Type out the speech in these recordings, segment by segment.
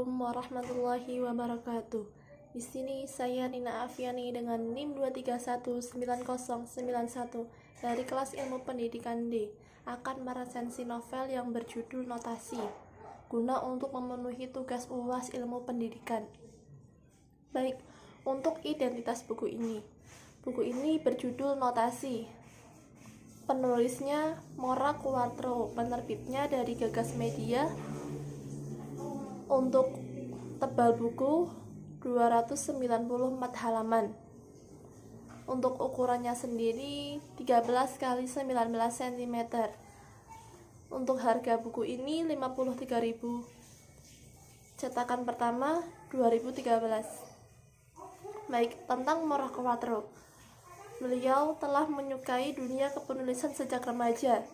Assalamualaikum warahmatullahi wabarakatuh. Di sini saya Nina Afiani dengan NIM 2319091 dari kelas Ilmu Pendidikan D akan meresensi novel yang berjudul Notasi guna untuk memenuhi tugas UAS Ilmu Pendidikan. Baik, untuk identitas buku ini. Buku ini berjudul Notasi. Penulisnya Mora Quattro, penerbitnya dari Gagas Media, untuk tebal buku 294 halaman untuk ukurannya sendiri 13 kali 19 cm untuk harga buku ini 53.000 cetakan pertama 2013 baik tentang Morah Quattro beliau telah menyukai dunia kepenulisan sejak remaja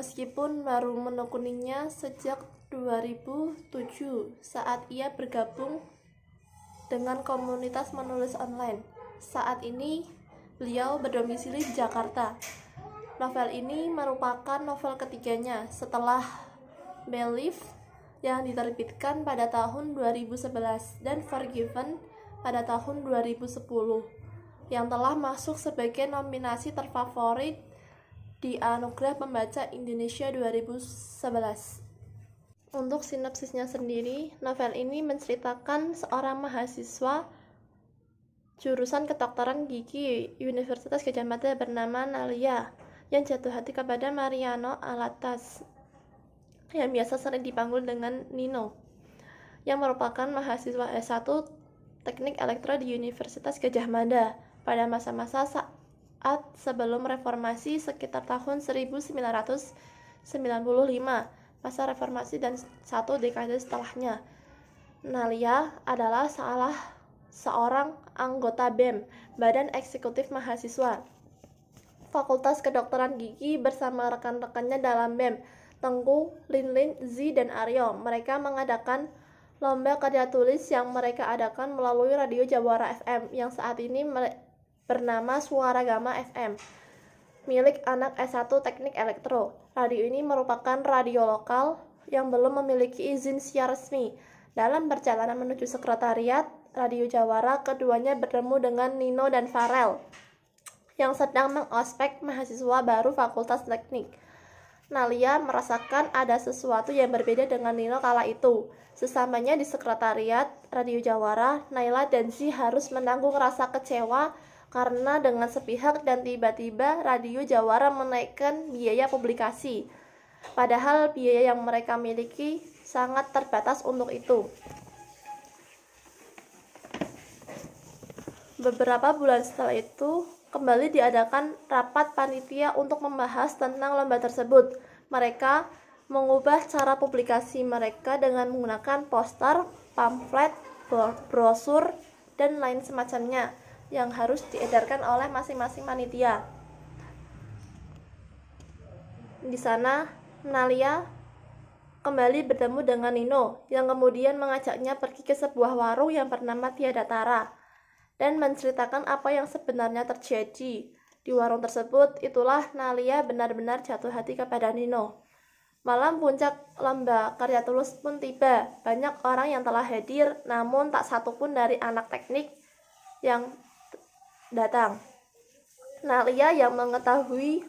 meskipun baru menekuninya sejak 2007 saat ia bergabung dengan komunitas menulis online. Saat ini beliau berdomisili di Jakarta. Novel ini merupakan novel ketiganya setelah Belief yang diterbitkan pada tahun 2011 dan Forgiven pada tahun 2010 yang telah masuk sebagai nominasi terfavorit di Anugerah Pembaca Indonesia 2011. Untuk sinopsisnya sendiri, novel ini menceritakan seorang mahasiswa jurusan kedokteran gigi Universitas Gajah Mada bernama Nalia yang jatuh hati kepada Mariano Alatas yang biasa sering dipanggil dengan Nino yang merupakan mahasiswa S1 Teknik Elektro di Universitas Gajah Mada pada masa-masa saat sebelum reformasi sekitar tahun 1995 masa reformasi dan satu dekade setelahnya. Nalia adalah salah seorang anggota BEM, Badan Eksekutif Mahasiswa. Fakultas Kedokteran Gigi bersama rekan-rekannya dalam BEM, Tengku, Linlin, Zi, dan Aryo. Mereka mengadakan lomba karya tulis yang mereka adakan melalui Radio Jawara FM yang saat ini bernama Suara Gama FM milik anak S1 Teknik Elektro radio ini merupakan radio lokal yang belum memiliki izin siar resmi. Dalam perjalanan menuju sekretariat, Radio Jawara keduanya bertemu dengan Nino dan Farel yang sedang mengospek mahasiswa baru Fakultas Teknik. Nalia merasakan ada sesuatu yang berbeda dengan Nino kala itu. Sesamanya di sekretariat Radio Jawara, Naila dan Zi harus menanggung rasa kecewa karena dengan sepihak dan tiba-tiba Radio Jawara menaikkan biaya publikasi. Padahal biaya yang mereka miliki sangat terbatas untuk itu. Beberapa bulan setelah itu, kembali diadakan rapat panitia untuk membahas tentang lomba tersebut. Mereka mengubah cara publikasi mereka dengan menggunakan poster, pamflet, brosur, dan lain semacamnya yang harus diedarkan oleh masing-masing panitia. Di sana, Nalia kembali bertemu dengan Nino, yang kemudian mengajaknya pergi ke sebuah warung yang bernama Tiada Tara, dan menceritakan apa yang sebenarnya terjadi. Di warung tersebut, itulah Nalia benar-benar jatuh hati kepada Nino. Malam puncak lomba karya tulus pun tiba. Banyak orang yang telah hadir, namun tak satupun dari anak teknik yang datang. Nalia yang mengetahui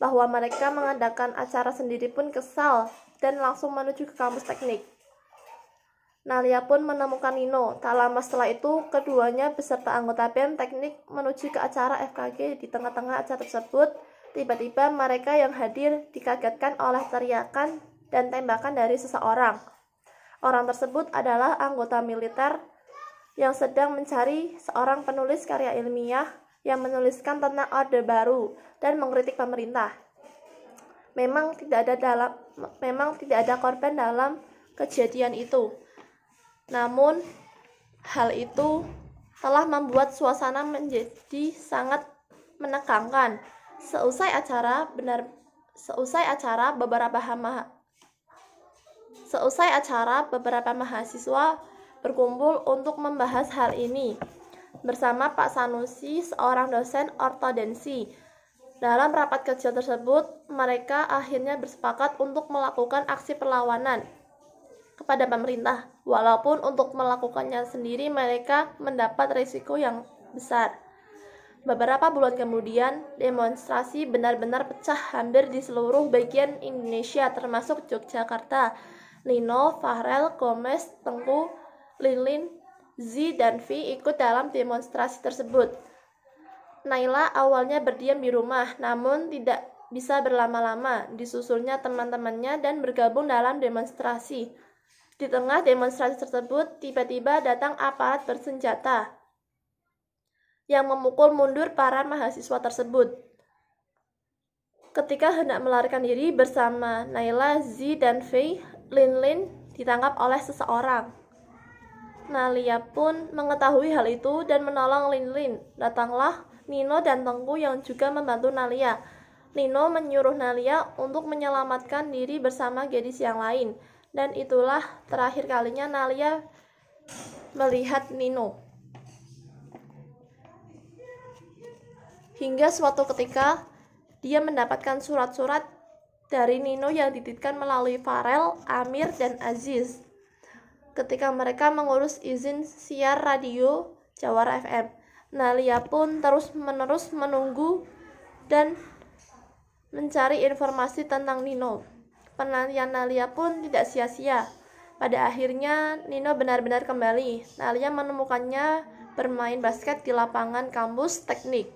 bahwa mereka mengadakan acara sendiri pun kesal dan langsung menuju ke kampus teknik. Nalia pun menemukan Nino. Tak lama setelah itu, keduanya beserta anggota BEM teknik menuju ke acara FKG. Di tengah-tengah acara tersebut, tiba-tiba mereka yang hadir dikagetkan oleh teriakan dan tembakan dari seseorang. Orang tersebut adalah anggota militer yang sedang mencari seorang penulis karya ilmiah yang menuliskan tentang Orde Baru dan mengkritik pemerintah. Memang tidak ada dalam memang tidak ada korban dalam kejadian itu. Namun hal itu telah membuat suasana menjadi sangat menegangkan. Seusai acara benar seusai acara beberapa hama, seusai acara beberapa mahasiswa berkumpul untuk membahas hal ini bersama Pak Sanusi, seorang dosen ortodensi. Dalam rapat kerja tersebut, mereka akhirnya bersepakat untuk melakukan aksi perlawanan kepada pemerintah, walaupun untuk melakukannya sendiri mereka mendapat risiko yang besar. Beberapa bulan kemudian, demonstrasi benar-benar pecah hampir di seluruh bagian Indonesia termasuk Yogyakarta. Nino, Farel, Gomez, Tengku, Lin-Lin, Z, dan V ikut dalam demonstrasi tersebut. Naila awalnya berdiam di rumah, namun tidak bisa berlama-lama, disusulnya teman-temannya dan bergabung dalam demonstrasi. Di tengah demonstrasi tersebut, tiba-tiba datang aparat bersenjata yang memukul mundur para mahasiswa tersebut. Ketika hendak melarikan diri bersama Naila, Z, dan V, Lin Lin ditangkap oleh seseorang. Nalia pun mengetahui hal itu dan menolong Linlin. Datanglah Nino dan Tengku yang juga membantu Nalia. Nino menyuruh Nalia untuk menyelamatkan diri bersama gadis yang lain. Dan itulah terakhir kalinya Nalia melihat Nino. Hingga suatu ketika, dia mendapatkan surat-surat dari Nino yang dititipkan melalui Farel, Amir, dan Aziz ketika mereka mengurus izin siar radio Jawara FM. Nalia pun terus-menerus menunggu dan mencari informasi tentang Nino. Penantian Nalia pun tidak sia-sia. Pada akhirnya, Nino benar-benar kembali. Nalia menemukannya bermain basket di lapangan kampus teknik.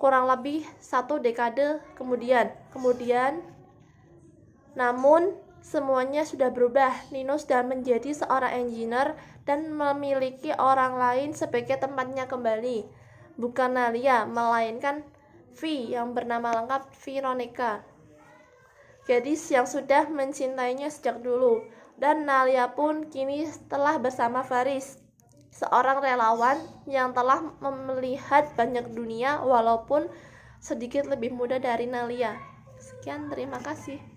Kurang lebih satu dekade kemudian. Kemudian, namun semuanya sudah berubah. Nino sudah menjadi seorang engineer dan memiliki orang lain sebagai tempatnya kembali. Bukan Nalia, melainkan V yang bernama lengkap Veronica. Gadis yang sudah mencintainya sejak dulu. Dan Nalia pun kini telah bersama Faris, seorang relawan yang telah melihat banyak dunia walaupun sedikit lebih muda dari Nalia. Sekian, terima kasih.